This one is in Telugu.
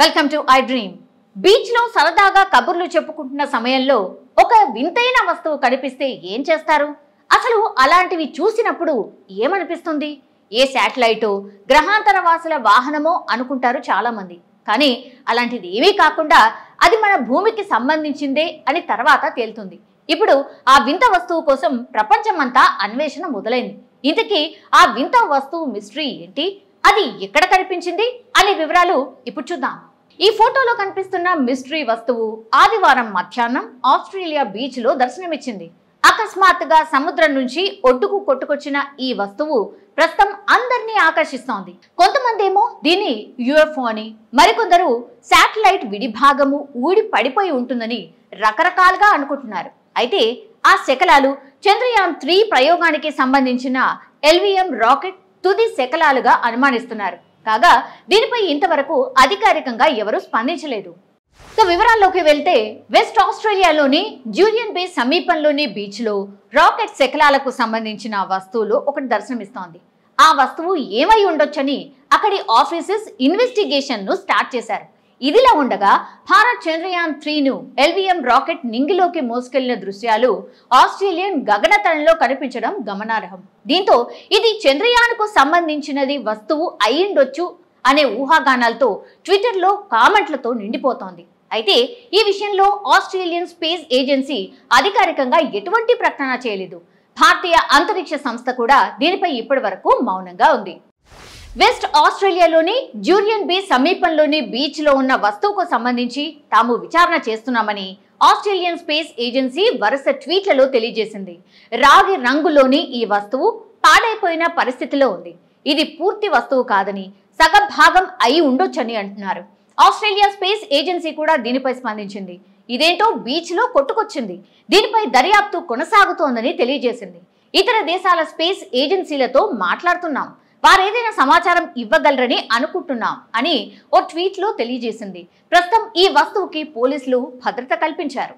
వెల్కమ్ టు ఐ డ్రీమ్ బీచ్లో సరదాగా కబుర్లు చెప్పుకుంటున్న సమయంలో ఒక వింతైన వస్తువు కనిపిస్తే ఏం చేస్తారు అసలు అలాంటివి చూసినప్పుడు ఏమనిపిస్తుంది ఏ శాటిలైటో గ్రహాంతర వాసుల వాహనమో అనుకుంటారు చాలామంది కానీ అలాంటిది ఏమీ కాకుండా అది మన భూమికి సంబంధించిందే అని తర్వాత తేలుతుంది ఇప్పుడు ఆ వింత వస్తువు కోసం ప్రపంచమంతా అన్వేషణ మొదలైంది ఇంతకీ ఆ వింత వస్తువు మిస్టరీ ఏంటి అది ఎక్కడ కనిపించింది అనే వివరాలు ఇప్పుడు చూద్దాం ఈ ఫోటోలో కనిపిస్తున్న మిస్టరీ వస్తువు ఆదివారం మధ్యాహ్నం ఆస్ట్రేలియా బీచ్లో దర్శనమిచ్చింది అకస్మాత్తుగా సముద్రం నుంచి ఒడ్డుకు కొట్టుకొచ్చిన ఈ వస్తువు ప్రస్తుతం అందరినీ ఆకర్షిస్తోంది కొంతమందేమో దీన్ని యుఎఫ్ఓ అని మరికొందరు శాటిలైట్ విడిభాగము ఊడి పడిపోయి ఉంటుందని రకరకాలుగా అనుకుంటున్నారు అయితే ఆ శకలాలు చంద్రయాన్ త్రీ ప్రయోగానికి సంబంధించిన ఎల్విఎం రాకెట్ తుది శకలాలుగా అనుమానిస్తున్నారు కాగా దీనిపై ఇంతవరకు అధికారికంగా ఎవరూ స్పందించలేదు సో వివరాల్లోకి వెళ్తే వెస్ట్ ఆస్ట్రేలియాలోని జూలియన్ బే సమీపంలోని బీచ్లో రాకెట్ శకలాలకు సంబంధించిన వస్తువులు ఒకటి దర్శనమిస్తోంది ఆ వస్తువు ఏమై ఉండొచ్చని అక్కడి ఆఫీసెస్ ఇన్వెస్టిగేషన్ను స్టార్ట్ చేశారు ఇదిలా ఉండగా భారత్ చంద్రయాన్ త్రీను ఎల్విఎం రాకెట్ నింగిలోకి మోసుకెళ్లిన దృశ్యాలు ఆస్ట్రేలియన్ గగనతలంలో కనిపించడం గమనార్హం దీంతో ఇది చంద్రయాన్కు సంబంధించినది వస్తువు అయ్యిండొచ్చు అనే ఊహాగానాలతో ట్విట్టర్లో కామెంట్లతో నిండిపోతోంది అయితే ఈ విషయంలో ఆస్ట్రేలియన్ స్పేస్ ఏజెన్సీ అధికారికంగా ఎటువంటి ప్రకటన చేయలేదు భారతీయ అంతరిక్ష సంస్థ కూడా దీనిపై ఇప్పటి మౌనంగా ఉంది వెస్ట్ ఆస్ట్రేలియాలోని జూనియన్ బీచ్ సమీపంలోని బీచ్లో ఉన్న వస్తువుకు సంబంధించి తాము విచారణ చేస్తున్నామని ఆస్ట్రేలియన్ స్పేస్ ఏజెన్సీ వరుస ట్వీట్లలో తెలియజేసింది రాగి రంగులోని ఈ వస్తువు పాడైపోయిన పరిస్థితిలో ఉంది ఇది పూర్తి వస్తువు కాదని సగ భాగం అయి ఉండొచ్చని అంటున్నారు ఆస్ట్రేలియా స్పేస్ ఏజెన్సీ కూడా దీనిపై స్పందించింది ఇదేంటో బీచ్లో కొట్టుకొచ్చింది దీనిపై దర్యాప్తు కొనసాగుతోందని తెలియజేసింది ఇతర దేశాల స్పేస్ ఏజెన్సీలతో మాట్లాడుతున్నాం వారేదైనా సమాచారం ఇవ్వగలరని అనుకుంటున్నాం అని ఓ ట్వీట్లో తెలియజేసింది ప్రస్తుతం ఈ వస్తువుకి పోలీసులు భద్రత కల్పించారు